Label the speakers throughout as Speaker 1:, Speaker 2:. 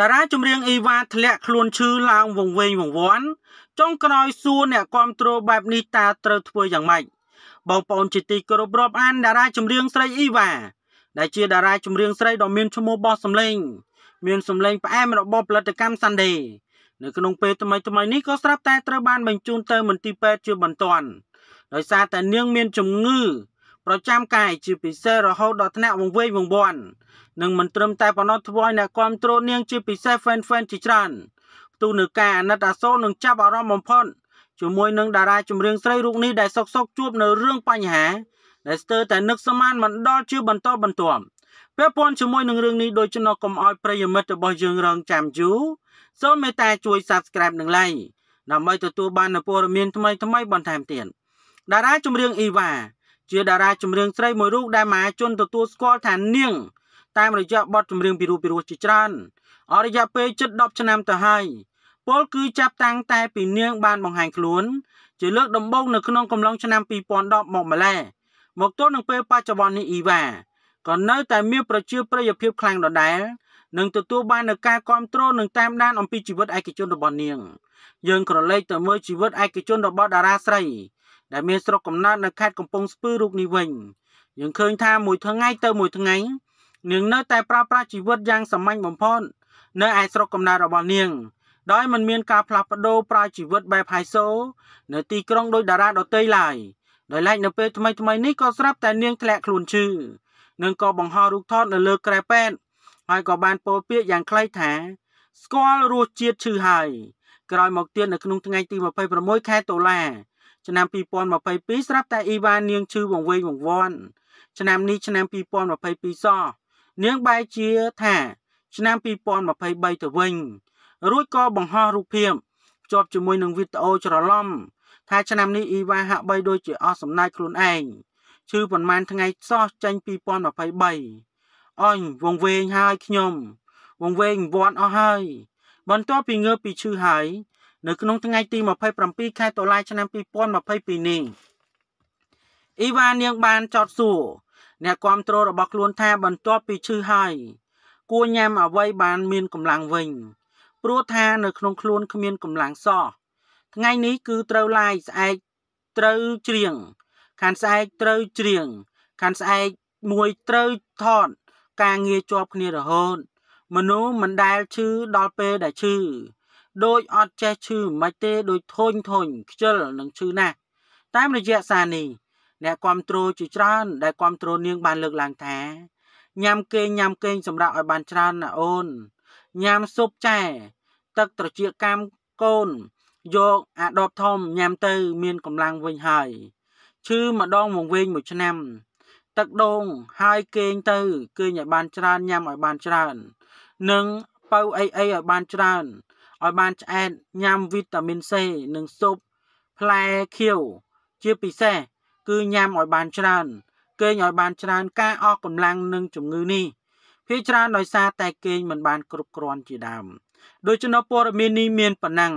Speaker 1: តារាចម្រៀងអេវ៉ាធ្លាក់ខ្លួនឈឺឡើងវង្វេងវង្វាន់ចុងក្រោយសួរអ្នកគ្រប់គ្រងបែបនេះតើត្រូវធ្វើយ៉ាងម៉េចបងប្អូនជាទីគោរពរាប់អាន តារាចម្រៀងស្រីអេវ៉ាដែលជាតារាចម្រៀងស្រីដ៏មានឈ្មោះបោះសម្លេងមានសម្លេងផ្អែមរបស់ផលិតកម្ម Sunday នៅក្នុងពេលថ្មីថ្មីនេះក៏ស្រាប់តែត្រូវបានបញ្ជូនទៅមន្ទីរពេទ្យជាបន្ទាន់ដោយសារតែនាង មានជំងឺប្រចាំកាយជាពិសេសរហូតដល់ថ្នាក់វង្វេងវង្វាន់និងមិនត្រឹមតែប៉ុណ្ណោះធ្វើឲ្យអ្នកគ្រប់គ្រងនាង ជាពិសេស fan fan ជាច្រើនផ្ទុះនឹងការអាណិតអាសូរនិងចាប់អារម្មណ៍បំផុតជាមួយនឹងតារាចម្រៀងស្រីរូបនេះដែលសុកសុកជួបនៅរឿងបញ្ហាដែលស្ទើរតែនឹកស្មានមិនដល់ជាបន្តបន្ទាប់ពាក់ព័ន្ធជាមួយនឹងរឿងនេះដូច្នោះកុំឲ្យប្រិយមិត្តរបស់យើងរងចាំយូរសូមមេត្តា ជួយ Subscribe និង Like ដើម្បីទទួលបាននូវព័ត៌មានថ្មីៗបន្ថែមទៀតតារាចម្រៀងអ៊ីវ៉ាជាតារាចម្រៀងស្រីមួយរូបដែលមហាជនទទួលស្គាល់ថានាងតាមរយៈបទចម្រៀងពីរូបពីរោះជាច្រើនអរិយាពេលជិត10ឆ្នាំទៅហើយពលគឺចាប់តាំងតែ ពីនាង បានបង្ហាញខ្លួនជាលើកដំបូងនៅក្នុងកំឡុងឆ្នាំ2010មកម្ល៉េះមកទល់នឹងពេលបច្ចុប្បន្ននេះអ៊ីវ៉ាក៏នៅតែមានប្រជាប្រិយភាពខ្លាំងដដែលនឹងទទួលបាននូវការគ្រប់គ្រងនិងតាម ដានអំពីជីវិតឯកជនរបស់នាងយើងក្រឡេកទៅមើលជីវិតឯកជនរបស់តារាស្រីដែលមានស្រុកកំណើតនៅខេត្តកំពង់ស្ពឺរូបនេះវិញយើងឃើញថាមួយថ្ងៃទៅមួយថ្ងៃនាងនៅតែប្រើប្រាស់ជីវិតយ៉ាងសាមញ្ញបំផុត នៅឯស្រុកកំណើតរបស់នាង ដោយមិនមានការផ្លាស់ប្ដូរប្រើជីវិតបែបហៃសូនៅទីក្រុងដោយតារាដទៃឡើយដោយឡែកនៅពេលថ្មីថ្មីនេះក៏ស្រាប់តែនាងធ្លាក់ខ្លួនឈឺនឹងក៏បង្ហោរូបថត នៅលើក្រែពេទ្យហើយក៏បានពោលពាក្យយ៉ាងខ្លីថាស្គាល់រសជាតិឈឺហើយក្រោយមកទៀតនៅក្នុងថ្ងៃទី26ខែតុលាឆ្នាំ2022ស្រាប់តែអ៊ីវ៉ានាងឈឺវង្វេងវង្វាន់ឆ្នាំនេះឆ្នាំ2022សោះនាងបែរជាថា ឆ្នាំ2023ទៅវិញ រួចក៏បង្ហោះរូបភាពភ្ជាប់ជាមួយនឹងវីដេអូច្រឡំថា ឆ្នាំនេះអ៊ីវ៉ាហាក់បីដូចជាអស់សំណាចខ្លួនឯងឈឺប្រហែលថ្ងៃសោះចាញ់2023អញវងវែងហើយខ្ញុំវងវែងវ័នអស់ហើយបន្ទាប់ពីងើបពីឈឺហើយនៅក្នុងថ្ងៃទី27ខែតុលាឆ្នាំ2022នេះអ៊ីវ៉ានាងបានចោទសួរអ្នកគ្រប់គ្រងរបស់ខ្លួនថាបន្ទាប់ពីឈឺហើយគួរញ៉ាំអ្វីបានមានកម្លាំងវិញព្រោះថានៅក្នុងខ្លួនគ្មានកម្លាំងសោះថ្ងៃនេះគឺត្រូវឡាយស្អែកត្រូវច្រៀងខានស្អែកត្រូវច្រៀងខានស្អែកមួយត្រូវថតការងារជាប់គ្នារហូតមនុស្សមិនដែលឈឺដល់ពេលដែលឈឺដូចអត់ចេះឈឺមិនទេ ដូចធុញធុញខ្ជិលនឹងឈឺណាស់តាមរយៈសារនេះអ្នកគ្រប់គ្រងជាច្រើន ដែលគ្រប់គ្រងនាង បានលើកឡើងថាញ៉ាំគេងញ៉ាំគេងសម្រាប់ឲ្យបានច្រើនណាអូនញ៉ាំស៊ុបចែទឹកត្រចៀកកាមកូនយកអាដបធំញ៉ាំទៅមានកម្លាំងវិញហើយឈឺម្ដងមកវិញមួយឆ្នាំ ទឹកដូងហើយគេងទៅគេងឲ្យបានច្រើនញ៉ាំឲ្យបានច្រើន និងបើអីអីឲ្យបានច្រើនឲ្យបានឆ្អែតញ៉ាំវីតាមីន C និងស៊ុបផ្លែខៀវជាពិសេសគឺញ៉ាំឲ្យបានច្រើនគេងឲ្យបាន ច្រើនការអស់កម្លាំងនិងជំងឺនេះភាគច្រើនដោយសារតែគេងមិនបានគ្រប់គ្រាន់ជាដើមដូច្នោះព័ត៌មាននេះមានប៉ុណ្ណឹង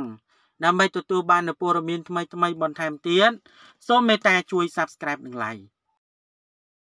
Speaker 1: ដើម្បីទទួលបាននូវព័ត៌មានថ្មីៗបន្ថែមទៀតសូមមេត្តាជួយ Subscribe និង Like